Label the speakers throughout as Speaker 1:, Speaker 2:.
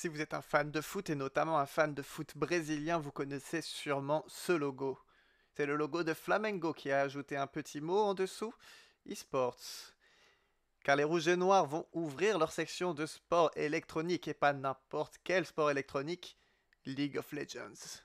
Speaker 1: Si vous êtes un fan de foot et notamment un fan de foot brésilien, vous connaissez sûrement ce logo. C'est le logo de Flamengo qui a ajouté un petit mot en dessous, eSports. Car les Rouges et Noirs vont ouvrir leur section de sport électronique et pas n'importe quel sport électronique, League of Legends.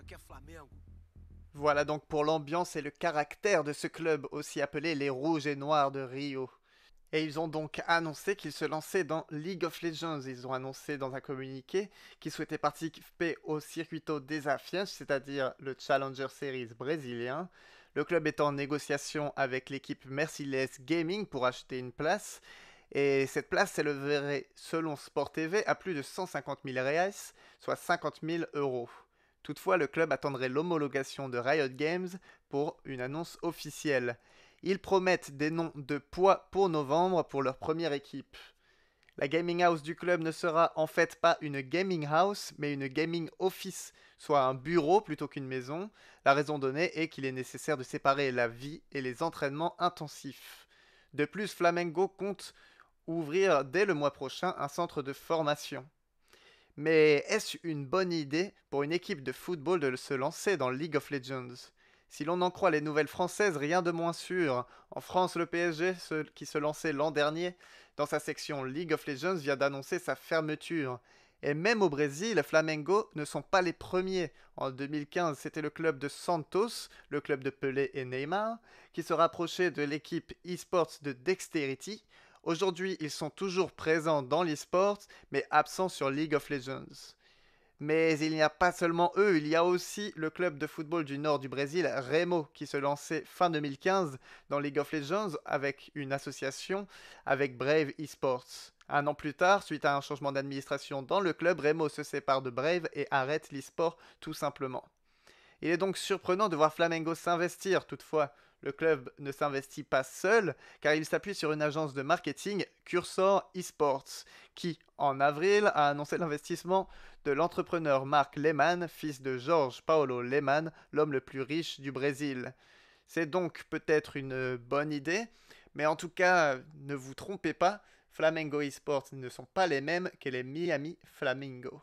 Speaker 1: E voilà donc pour l'ambiance et le caractère de ce club aussi appelé les Rouges et Noirs de Rio. Et ils ont donc annoncé qu'ils se lançaient dans League of Legends. Ils ont annoncé dans un communiqué qu'ils souhaitaient participer au Circuito des affiches c'est-à-dire le Challenger Series brésilien, le club est en négociation avec l'équipe Merciless Gaming pour acheter une place. Et cette place s'éleverait, selon Sport TV, à plus de 150 000 reais, soit 50 000 euros. Toutefois, le club attendrait l'homologation de Riot Games pour une annonce officielle. Ils promettent des noms de poids pour novembre pour leur première équipe. La gaming house du club ne sera en fait pas une gaming house, mais une gaming office, soit un bureau plutôt qu'une maison. La raison donnée est qu'il est nécessaire de séparer la vie et les entraînements intensifs. De plus, Flamengo compte ouvrir dès le mois prochain un centre de formation. Mais est-ce une bonne idée pour une équipe de football de se lancer dans League of Legends si l'on en croit les nouvelles françaises, rien de moins sûr. En France, le PSG, qui se lançait l'an dernier dans sa section League of Legends, vient d'annoncer sa fermeture. Et même au Brésil, Flamengo ne sont pas les premiers. En 2015, c'était le club de Santos, le club de Pelé et Neymar, qui se rapprochait de l'équipe e de Dexterity. Aujourd'hui, ils sont toujours présents dans le mais absents sur League of Legends. Mais il n'y a pas seulement eux, il y a aussi le club de football du nord du Brésil, Remo, qui se lançait fin 2015 dans League of Legends avec une association avec Brave Esports. Un an plus tard, suite à un changement d'administration dans le club, Remo se sépare de Brave et arrête l'esport tout simplement. Il est donc surprenant de voir Flamengo s'investir toutefois le club ne s'investit pas seul car il s'appuie sur une agence de marketing, Cursor Esports, qui, en avril, a annoncé l'investissement de l'entrepreneur Marc Lehmann, fils de Georges Paolo Lehmann, l'homme le plus riche du Brésil. C'est donc peut-être une bonne idée, mais en tout cas, ne vous trompez pas, Flamengo Esports ne sont pas les mêmes que les Miami Flamingo.